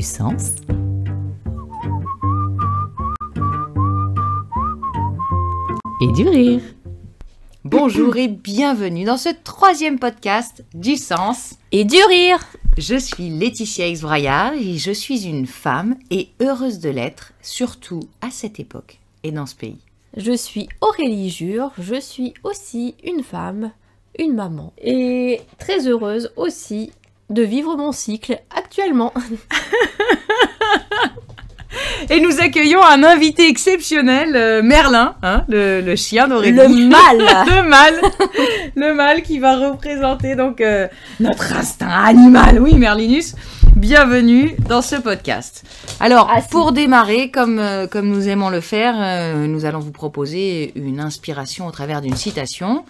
sens, et du rire. Bonjour et bienvenue dans ce troisième podcast du sens et du rire. Je suis Laetitia Exbraya et je suis une femme et heureuse de l'être, surtout à cette époque et dans ce pays. Je suis Aurélie Jure, je suis aussi une femme, une maman et très heureuse aussi de vivre mon cycle actuellement. Et nous accueillons un invité exceptionnel, euh, Merlin, hein, le, chien d'Aurélie. Le mâle Le mâle Le mâle qui va représenter donc euh, notre instinct animal. Oui, Merlinus, bienvenue dans ce podcast. Alors, ah, pour démarrer, comme, euh, comme nous aimons le faire, nous allons vous proposer une inspiration au travers d'une citation.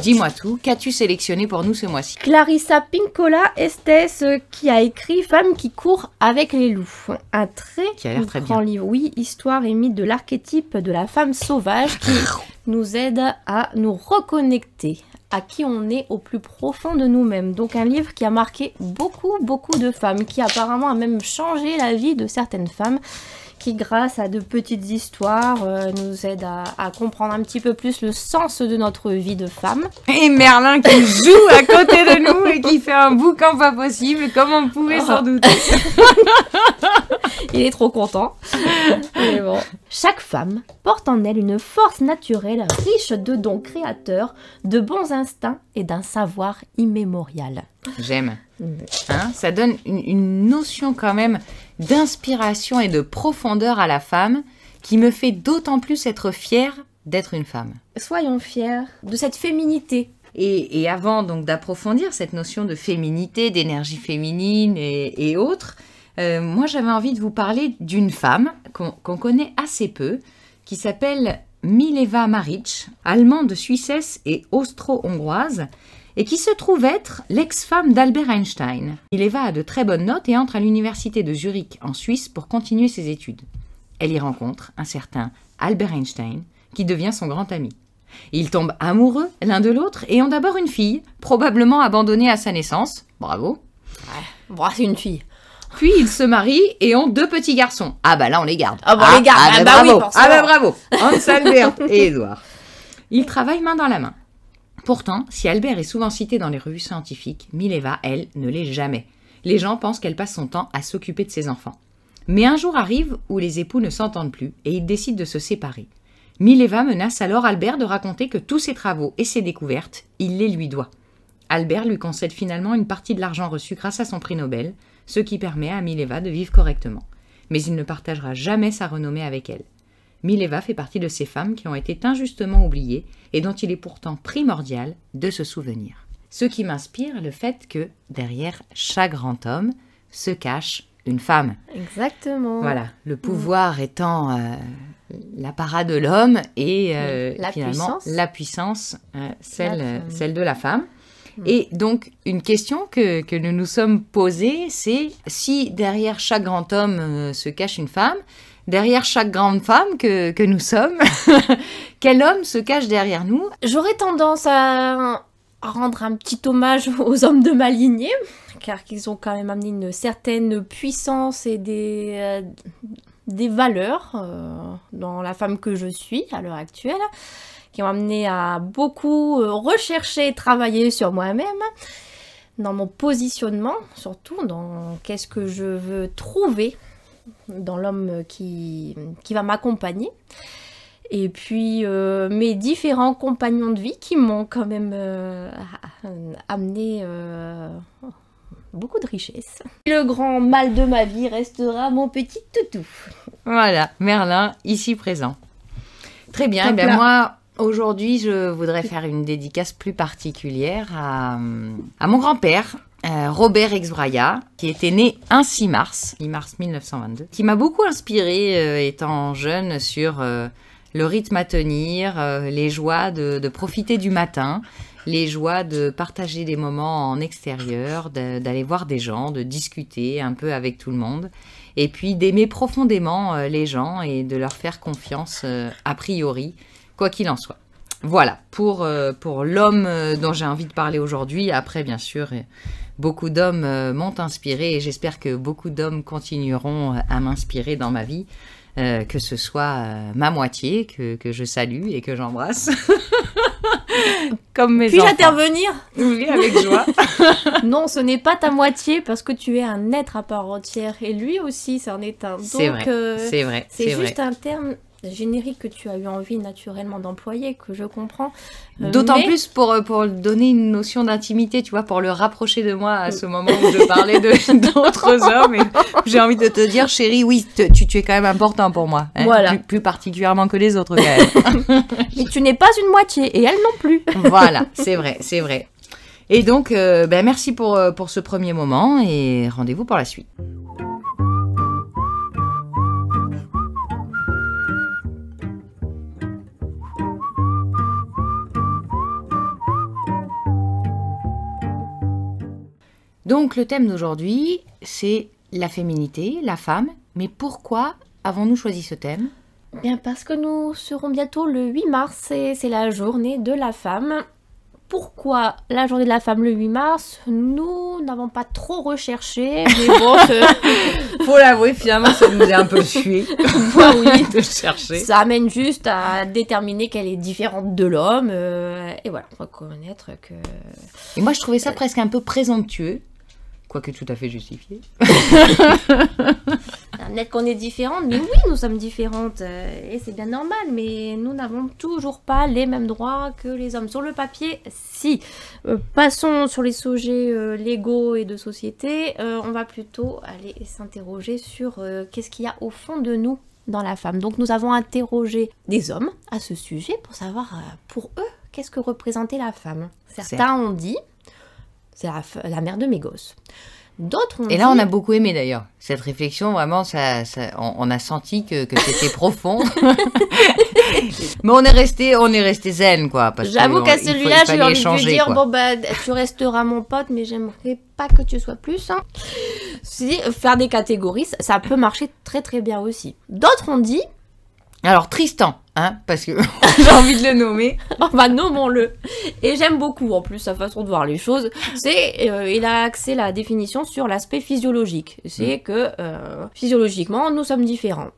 Dis-moi tout, qu'as-tu sélectionné pour nous ce mois-ci Clarissa Pincola Estes euh, qui a écrit Femme qui court avec les loups. Un très, qui a très grand livre, oui, histoire et mythe de l'archétype de la femme sauvage qui nous aide à nous reconnecter à qui on est au plus profond de nous-mêmes. Donc un livre qui a marqué beaucoup, beaucoup de femmes, qui apparemment a même changé la vie de certaines femmes, qui grâce à de petites histoires euh, nous aide à, comprendre un petit peu plus le sens de notre vie de femme. Et Merlin qui joue à côté de nous et qui fait un boucan pas possible, comme on pouvait sans ah. doute. Il est trop content. Chaque femme porte en elle une force naturelle riche de dons créateurs, de bons instincts et d'un savoir immémorial. J'aime. Hein, ça donne une, notion quand même d'inspiration et de profondeur à la femme qui me fait d'autant plus être fière d'être une femme. Soyons fiers de cette féminité et, avant donc d'approfondir cette notion de féminité, d'énergie féminine et, autres, euh, moi j'avais envie de vous parler d'une femme qu'on connaît assez peu, qui s'appelle Mileva Maric, allemande suissesse et austro-hongroise, et qui se trouve être l'ex-femme d'Albert Einstein. Mileva a de très bonnes notes et entre à l'université de Zurich en Suisse pour continuer ses études. Elle y rencontre un certain Albert Einstein, qui devient son grand ami. Ils tombent amoureux l'un de l'autre et ont d'abord une fille, probablement abandonnée à sa naissance. Bravo. Ouais, c'est une fille. Puis ils se marient et ont deux petits garçons. Ah bah là, on les garde. Ah bah, on les garde. Ah, ah bah bah bravo. ah bah bravo. Hans Albert et Edouard. Ils travaillent main dans la main. Pourtant, si Albert est souvent cité dans les revues scientifiques, Mileva, elle, ne l'est jamais. Les gens pensent qu'elle passe son temps à s'occuper de ses enfants. Mais un jour arrive où les époux ne s'entendent plus et ils décident de se séparer. Mileva menace alors Albert de raconter que tous ses travaux et ses découvertes, il les lui doit. Albert lui concède finalement une partie de l'argent reçu grâce à son prix Nobel, ce qui permet à Mileva de vivre correctement. Mais il ne partagera jamais sa renommée avec elle. Mileva fait partie de ces femmes qui ont été injustement oubliées et dont il est pourtant primordial de se souvenir. Ce qui m'inspire le fait que derrière chaque grand homme se cache une femme. Exactement. Voilà, le mm. pouvoir étant euh, la l'apparat de l'homme et euh, la finalement puissance. la puissance, euh, celle de la femme. Mm. Et donc, une question que, nous nous sommes posées c'est si derrière chaque grand homme euh, se cache une femme, derrière chaque grande femme que, nous sommes, quel homme se cache derrière nous J'aurais tendance à, rendre un petit hommage aux hommes de ma lignée, car qu'ils ont quand même amené une certaine puissance et des, euh, valeurs euh, dans la femme que je suis à l'heure actuelle qui m'ont amené à beaucoup euh, rechercher et travailler sur moi-même, dans mon positionnement, surtout dans qu'est-ce que je veux trouver dans l'homme qui, qui va m'accompagner. Et puis euh, mes différents compagnons de vie qui m'ont quand même euh, amené beaucoup de richesses. Le grand mal de ma vie restera mon petit toutou. Voilà, Merlin, ici présent. Très bien, et eh bien moi, Aujourd'hui, je voudrais faire une dédicace plus particulière à, mon grand-père, euh, Robert Exbraya, qui était né un 6 mars, mars 1922, qui m'a beaucoup inspiré euh, étant jeune sur euh, le rythme à tenir, les joies de, profiter du matin, les joies de partager des moments en extérieur, d'aller voir des gens, de discuter un peu avec tout le monde, et puis d'aimer profondément les gens et de leur faire confiance a priori quoi qu'il en soit. Voilà, pour, euh, pour l'homme euh, dont j'ai envie de parler aujourd'hui. Après, bien sûr, euh, beaucoup d'hommes m'ont inspiré et j'espère que beaucoup d'hommes continueront à m'inspirer dans ma vie, que ce soit ma moitié, que, je salue et que j'embrasse. Comme mes Puis-je intervenir Oui, avec joie. non, ce n'est pas ta moitié parce que tu es un être à part entière et lui aussi, en est un. c'est vrai. c'est juste un terme générique que tu as eu envie naturellement d'employer, que je comprends. Euh, D'autant plus pour, euh, pour donner une notion d'intimité, tu vois, pour le rapprocher de moi à mm. ce moment où je parlais d'autres hommes. J'ai envie de te dire, chérie, oui, tu, es quand même important pour moi. Hein, voilà. Plus, particulièrement que les autres, quand même. mais tu n'es pas une moitié, et elle non plus. voilà, c'est vrai, c'est vrai. Et donc, euh, ben, merci pour, pour ce premier moment, et rendez-vous pour la suite. Donc le thème d'aujourd'hui, c'est la féminité, la femme. Mais pourquoi avons-nous choisi ce thème Bien parce que nous serons bientôt le 8 mars et c'est la journée de la femme. Pourquoi la journée de la femme le 8 mars Nous n'avons pas trop recherché, mais bon, faut l'avouer, finalement, ça nous a un peu sué. oui, chercher. Ça amène juste à déterminer qu'elle est différente de l'homme, euh, et voilà, reconnaître que. Et moi, je trouvais ça presque un peu présomptueux que tout à fait justifié. Peut-être qu'on est différentes, mais oui, nous sommes différentes, euh, et c'est bien normal, mais nous n'avons toujours pas les mêmes droits que les hommes. Sur le papier, si. Euh, passons sur les sujets euh, légaux et de société, on va plutôt aller s'interroger sur qu'est-ce qu'il y a au fond de nous dans la femme. Donc nous avons interrogé des hommes à ce sujet pour savoir pour eux qu'est-ce que représentait la femme. Certains ont dit c'est la, mère de mes gosses. D'autres Et là, on a beaucoup aimé d'ailleurs. Cette réflexion, vraiment, ça, on, a senti que, c'était profond. Mais on est resté, on est resté zen, quoi. J'avoue qu'à celui-là, j'ai envie de dire bon bah, tu resteras mon pote, mais j'aimerais pas que tu sois plus. Hein. faire des catégories, ça peut marcher très très bien aussi. D'autres ont dit. Alors Tristan, Hein, parce que j'ai envie de le nommer. Oh, bah nommons-le. Et j'aime beaucoup en plus sa façon de voir les choses. C'est, euh, il a axé la définition sur l'aspect physiologique. C'est mm. que euh, physiologiquement, nous sommes différents.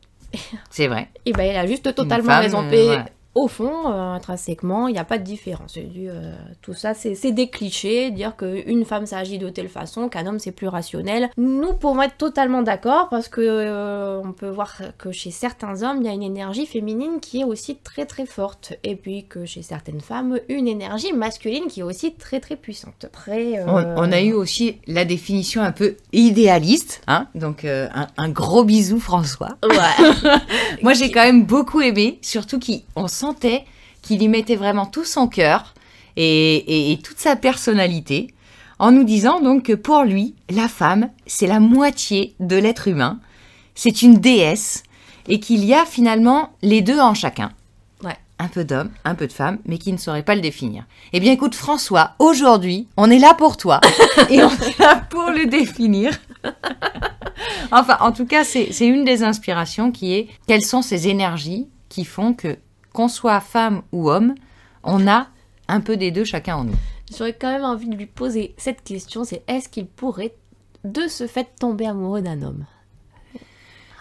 C'est vrai. Et eh ben il a juste totalement raison. Euh, au fond, euh, intrinsèquement, il n'y a pas de différence. Euh, tout ça, c'est des clichés, dire qu'une femme s'agit de telle façon, qu'un homme c'est plus rationnel. Nous pouvons être totalement d'accord parce que euh, on peut voir que chez certains hommes, il y a une énergie féminine qui est aussi très très forte. Et puis que chez certaines femmes, une énergie masculine qui est aussi très très puissante. on, a eu aussi la définition un peu idéaliste, hein donc un, gros bisou François. Moi j'ai quand même beaucoup aimé, surtout qu'on sent qu'il y mettait vraiment tout son cœur et, toute sa personnalité, en nous disant donc que pour lui, la femme, c'est la moitié de l'être humain, c'est une déesse, et qu'il y a finalement les deux en chacun. Un peu d'homme, un peu de femme, mais qui ne saurait pas le définir. Eh bien écoute François, aujourd'hui, on est là pour toi, et on est là pour le définir. enfin, en tout cas, c'est une des inspirations qui est quelles sont ces énergies qui font que qu'on soit femme ou homme, on a un peu des deux chacun en nous. J'aurais quand même envie de lui poser cette question, c'est est-ce qu'il pourrait de ce fait tomber amoureux d'un homme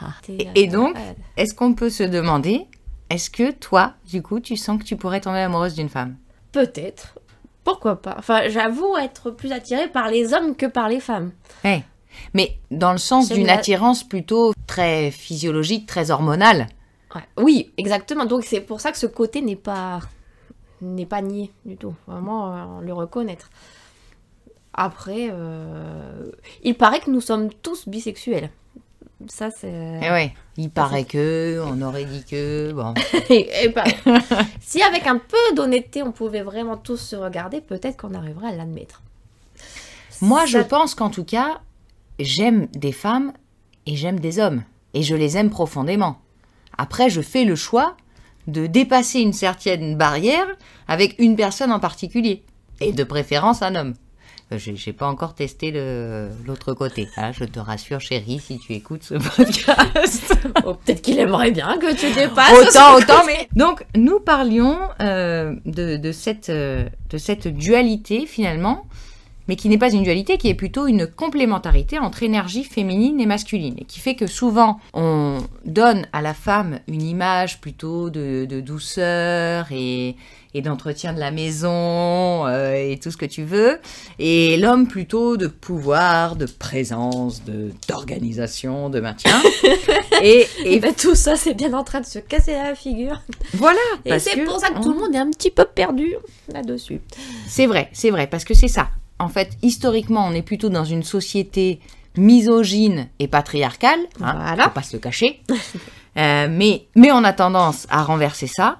ah, et, donc, est-ce qu'on peut se demander, est-ce que toi, du coup, tu sens que tu pourrais tomber amoureuse d'une femme Peut-être, pourquoi pas Enfin, j'avoue être plus attirée par les hommes que par les femmes. Mais dans le sens d'une attirance plutôt très physiologique, très hormonale. Oui, exactement. Donc c'est pour ça que ce côté n'est pas n'est pas nié du tout. Vraiment, euh, le reconnaître. Après, euh, il paraît que nous sommes tous bisexuels. Ça, c'est. Eh ouais. Il paraît que, on aurait dit que, bon. et, si avec un peu d'honnêteté, on pouvait vraiment tous se regarder, peut-être qu'on arriverait à l'admettre. Moi, je pense qu'en tout cas, j'aime des femmes et j'aime des hommes. Et je les aime profondément. Après, je fais le choix de dépasser une certaine barrière avec une personne en particulier, et de préférence un homme. Euh, je n'ai pas encore testé l'autre côté. Hein, je te rassure, chérie, si tu écoutes ce podcast. Oh, peut-être qu'il aimerait bien que tu dépasses. Autant, autant, mais. Donc, nous parlions euh, de, euh, de cette dualité, finalement, mais qui n'est pas une dualité, qui est plutôt une complémentarité entre énergie féminine et masculine, et qui fait que souvent on donne à la femme une image plutôt de, douceur et, d'entretien de la maison euh, et tout ce que tu veux, et l'homme plutôt de pouvoir, de présence, de d'organisation, de maintien. et, eh et... Ben, tout ça, c'est bien en train de se casser à la figure. Voilà. Et c'est pour ça que tout le monde est un petit peu perdu là-dessus. C'est vrai, c'est vrai, parce que c'est ça en fait, historiquement, on est plutôt dans une société misogyne et patriarcale. Hein, Faut pas se le cacher. Euh, mais, on a tendance à renverser ça.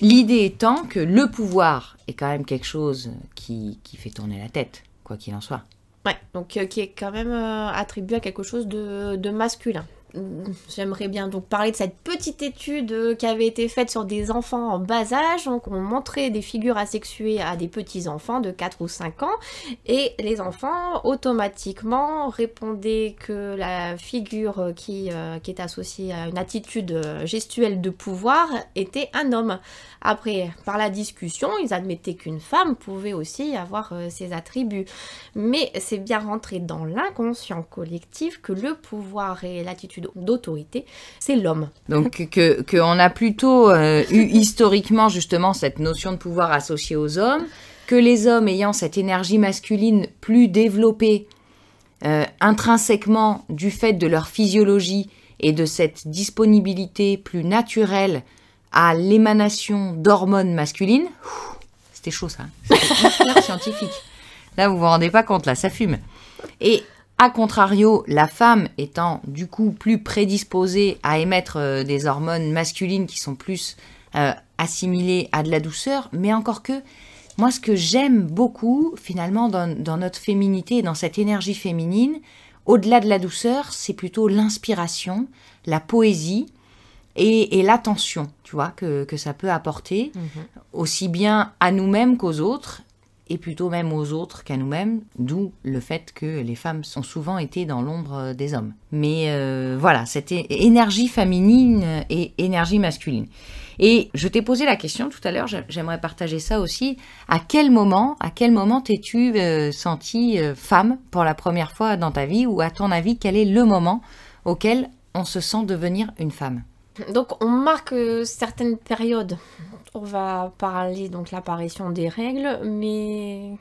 L'idée étant que le pouvoir est quand même quelque chose qui, fait tourner la tête, quoi qu'il en soit. Ouais, donc euh, qui est quand même euh, attribué à quelque chose de masculin j'aimerais bien donc parler de cette petite étude euh, qui avait été faite sur des enfants en bas âge. Donc on montrait des figures asexuées à des petits enfants de 4 ou 5 ans et les enfants automatiquement répondaient que la figure euh, euh, qui, est associée à une attitude gestuelle de pouvoir était un homme. Après, par la discussion, ils admettaient qu'une femme pouvait aussi avoir ces ses attributs. Mais c'est bien rentré dans l'inconscient collectif que le pouvoir et l'attitude d'autorité, c'est l'homme. Donc que qu'on a plutôt euh, eu historiquement justement cette notion de pouvoir associée aux hommes, que les hommes ayant cette énergie masculine plus développée euh, intrinsèquement du fait de leur physiologie et de cette disponibilité plus naturelle à l'émanation d'hormones masculines. C'était chaud ça, hein. c'était scientifique. Là vous vous rendez pas compte là, ça fume. Et a contrario, la femme étant du coup plus prédisposée à émettre euh, des hormones masculines qui sont plus euh, assimilées à de la douceur, mais encore que, moi ce que j'aime beaucoup finalement dans, notre féminité dans cette énergie féminine, au-delà de la douceur, c'est plutôt l'inspiration, la poésie, et, l'attention, tu vois, que, ça peut apporter, mhm. aussi bien à nous-mêmes qu'aux autres, et plutôt même aux autres qu'à nous-mêmes, d'où le fait que les femmes sont souvent été dans l'ombre euh, des hommes. Mais euh, voilà, c'était énergie féminine et énergie masculine. Et je t'ai posé la question tout à l'heure, j'aimerais partager ça aussi. À quel moment, à quel moment t'es-tu euh, sentie femme pour la première fois dans ta vie, ou à ton avis, quel est le moment auquel on se sent devenir une femme donc on marque certaines périodes on va parler donc l'apparition des règles, mais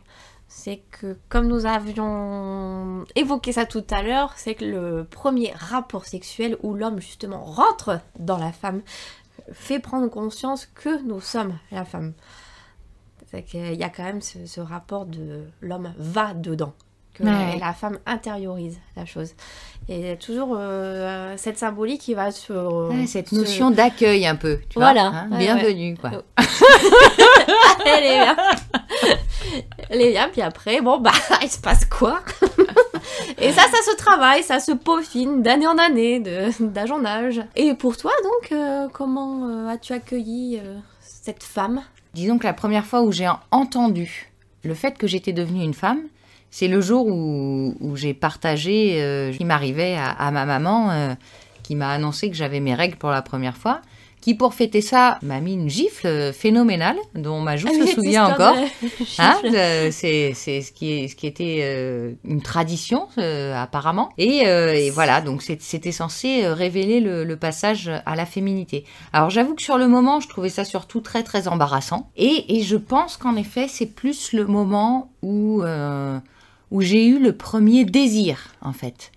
c'est que comme nous avions évoqué ça tout à l'heure, c'est que le premier rapport sexuel où l'homme justement rentre dans la femme fait prendre conscience que nous sommes la femme. C'est qu'il y a quand même ce rapport de l'homme va dedans que la, femme intériorise la chose. Et il y a toujours euh, cette symbolique qui va sur... Euh, cette notion d'accueil un peu. Tu voilà. Vois, hein, bienvenue, quoi. Oh. Elle est bien. Elle est bien, puis après, bon, bah, il se passe quoi Et ça, ça se travaille, ça se peaufine d'année en année, d'âge en âge. Et pour toi, donc, euh, comment as-tu accueilli cette femme Disons que la première fois où j'ai entendu le fait que j'étais devenue une femme, c'est le jour où, où j'ai partagé euh, ce qui m'arrivait à, à, ma maman, euh, qui m'a annoncé que j'avais mes règles pour la première fois, qui pour fêter ça m'a mis une gifle phénoménale, dont ma joue se souvient encore. c'est ce qui, ce qui était euh, une tradition, euh, apparemment. Et, et, voilà, donc c'était censé révéler le, le, passage à la féminité. Alors j'avoue que sur le moment, je trouvais ça surtout très très embarrassant. Et, et je pense qu'en effet, c'est plus le moment où où j'ai eu le premier désir, en fait.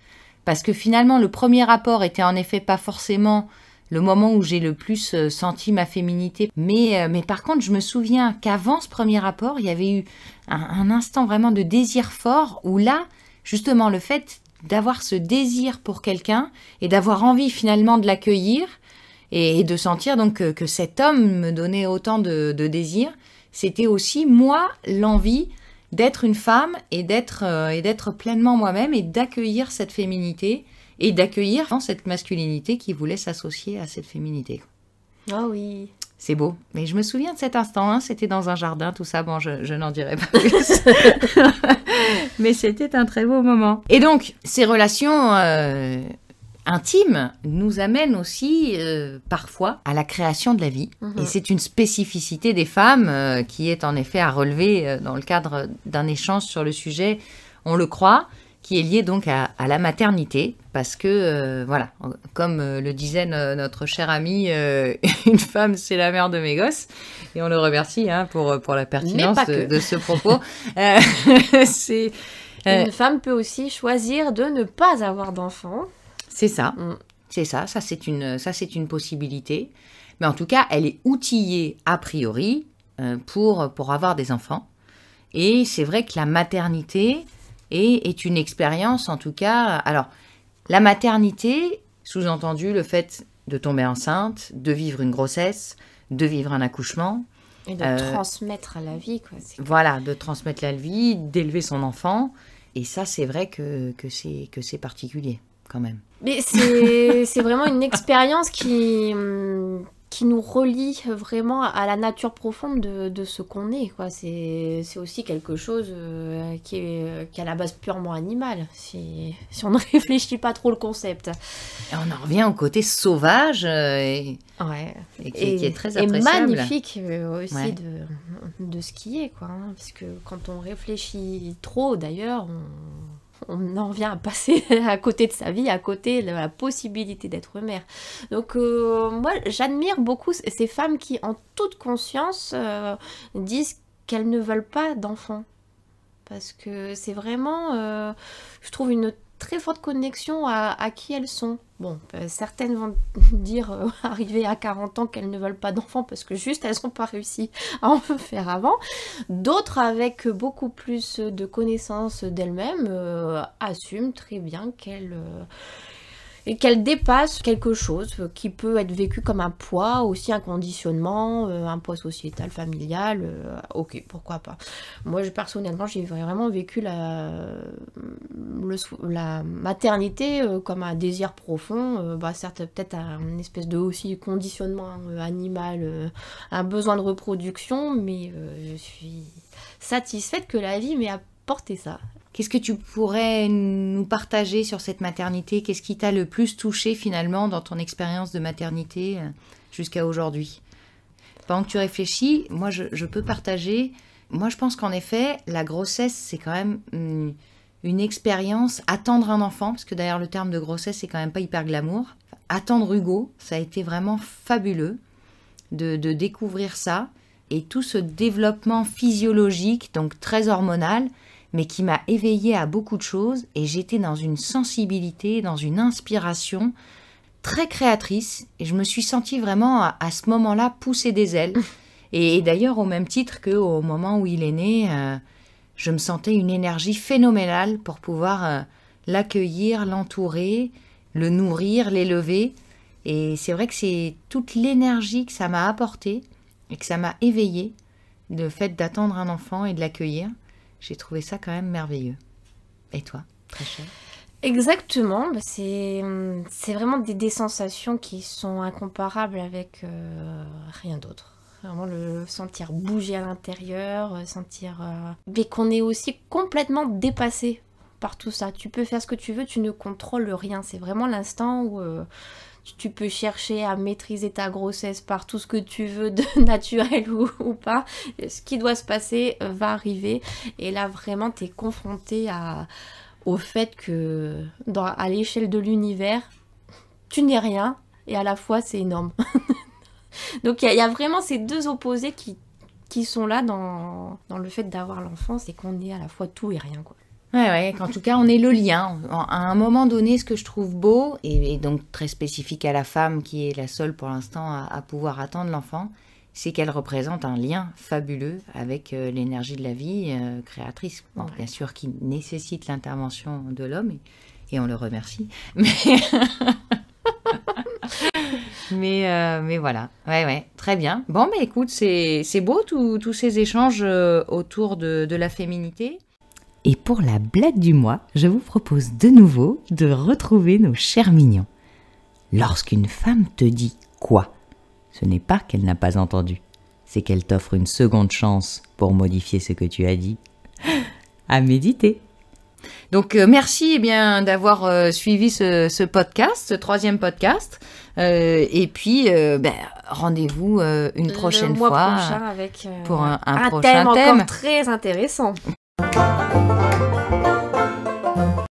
Parce que finalement, le premier rapport était en effet pas forcément le moment où j'ai le plus euh, senti ma féminité. Euh, mais, par contre, je me souviens qu'avant ce premier rapport, il y avait eu un, instant vraiment de désir fort où là, justement, le fait d'avoir ce désir pour quelqu'un et d'avoir envie finalement de l'accueillir et, de sentir donc que, cet homme me donnait autant de, de désir, c'était aussi moi l'envie d'être une femme et d'être euh, et d'être pleinement moi-même et d'accueillir cette féminité et d'accueillir cette masculinité qui voulait s'associer à cette féminité. Ah oui. C'est beau. Mais je me souviens de cet instant. Hein. c'était dans un jardin, tout ça. Bon, je, n'en dirai pas plus. Mais c'était un très beau moment. Et donc, ces relations, euh, intime nous amène aussi euh, parfois à la création de la vie. Mhm. Et c'est une spécificité des femmes euh, qui est en effet à relever euh, dans le cadre d'un échange sur le sujet, on le croit, qui est lié donc à, la maternité, parce que, voilà, comme le disait notre cher ami, une femme, c'est la mère de mes gosses, et on le remercie hein, pour, pour la pertinence de, ce propos. Une femme peut aussi choisir de ne pas avoir d'enfants. C'est ça. Mm. C'est ça, ça c'est une, ça, une possibilité. Mais en tout cas, elle est outillée a priori euh, pour, pour avoir des enfants. Et c'est vrai que la maternité est, une expérience, en tout cas. Alors, la maternité, sous-entendu le fait de tomber enceinte, de vivre une grossesse, de vivre un accouchement. Et de euh, transmettre la vie, quoi. Voilà, de transmettre la vie, d'élever son enfant. Et ça, c'est vrai que, c'est que c'est particulier quand même. Mais c'est vraiment une expérience qui, qui nous relie vraiment à la nature profonde de, de ce qu'on est. C'est aussi quelque chose euh, qui est, qui à la base purement animal, si, si, on ne réfléchit pas trop le concept. on en revient au côté sauvage euh, et, qui, est très appréciable. Et magnifique euh, aussi de, de, ce qui est. Quoi, hein, parce que quand on réfléchit trop, d'ailleurs, on on en vient à passer à côté de sa vie, à côté de la possibilité d'être mère. Donc euh, moi j'admire beaucoup ces femmes qui en toute conscience euh, disent qu'elles ne veulent pas d'enfants. Parce que c'est vraiment, euh, je trouve, une très forte connexion à, qui elles sont. Bon, euh, certaines vont dire euh, arriver à 40 ans qu'elles ne veulent pas d'enfants parce que juste elles n'ont pas réussi à en faire avant. D'autres avec beaucoup plus de connaissances d'elles-mêmes euh, assument très bien qu'elles qu'elle dépasse quelque chose euh, qui peut être vécu comme un poids, aussi un conditionnement, euh, un poids sociétal, familial, euh, ok, pourquoi pas. Moi, je, personnellement, j'ai vraiment vécu la, maternité comme un désir profond, bah, certes peut-être un espèce de aussi conditionnement animal, un besoin de reproduction, mais je suis satisfaite que la vie m'ait apporté ça. Qu'est-ce que tu pourrais nous partager sur cette maternité Qu'est-ce qui t'a le plus touché finalement dans ton expérience de maternité euh, jusqu'à aujourd'hui Pendant que tu réfléchis, moi je, peux partager. Moi je pense qu'en effet, la grossesse c'est quand même hmm, une, expérience. Attendre un enfant, parce que d'ailleurs le terme de grossesse c'est quand même pas hyper glamour. Attendre Hugo, ça a été vraiment fabuleux de découvrir ça et tout ce développement physiologique, donc très hormonal mais qui m'a éveillée à beaucoup de choses et j'étais dans une sensibilité, dans une inspiration très créatrice et je me suis sentie vraiment à, ce moment-là pousser des ailes. Et, d'ailleurs au même titre qu'au moment où il est né, euh, je me sentais une énergie phénoménale pour pouvoir euh, l'accueillir, l'entourer, le nourrir, l'élever. Et c'est vrai que c'est toute l'énergie que ça m'a apportée et que ça m'a éveillée, le fait d'attendre un enfant et de l'accueillir. J'ai trouvé ça quand même merveilleux. Et toi, très cher Exactement, bah, c'est vraiment des, sensations qui sont incomparables avec euh, rien d'autre. Vraiment le sentir bouger à l'intérieur, euh, sentir... Euh, mais qu'on est aussi complètement dépassé par tout ça. Tu peux faire ce que tu veux, tu ne contrôles rien. C'est vraiment l'instant où tu peux chercher à maîtriser ta grossesse par tout ce que tu veux de naturel ou, pas. Ce qui doit se passer va arriver. Et là, vraiment, tu es confronté à, au fait que à l'échelle de l'univers, tu n'es rien et à la fois c'est énorme. Donc il y, a vraiment ces deux opposés qui, qui sont là dans, dans le fait d'avoir l'enfance et qu'on est à la fois tout et rien. quoi. Ouais, ouais, qu'en tout cas, on est le lien. À un moment donné, ce que je trouve beau, et, donc très spécifique à la femme qui est la seule pour l'instant à, pouvoir attendre l'enfant, c'est qu'elle représente un lien fabuleux avec euh, l'énergie de la vie euh, créatrice. Bien sûr, qui nécessite l'intervention de l'homme, et, on le remercie. Mais, euh, mais, voilà, ouais, ouais, très bien. Bon, mais écoute, c'est beau tous ces échanges autour de la féminité. Et pour la blague du mois, je vous propose de nouveau de retrouver nos chers mignons. Lorsqu'une femme te dit quoi, ce n'est pas qu'elle n'a pas entendu, c'est qu'elle t'offre une seconde chance pour modifier ce que tu as dit. À méditer. Donc euh, merci eh bien d'avoir euh, suivi ce, podcast, ce troisième podcast. Euh, et puis ben, rendez-vous une prochaine fois pour un, thème, thème. Encore très intéressant.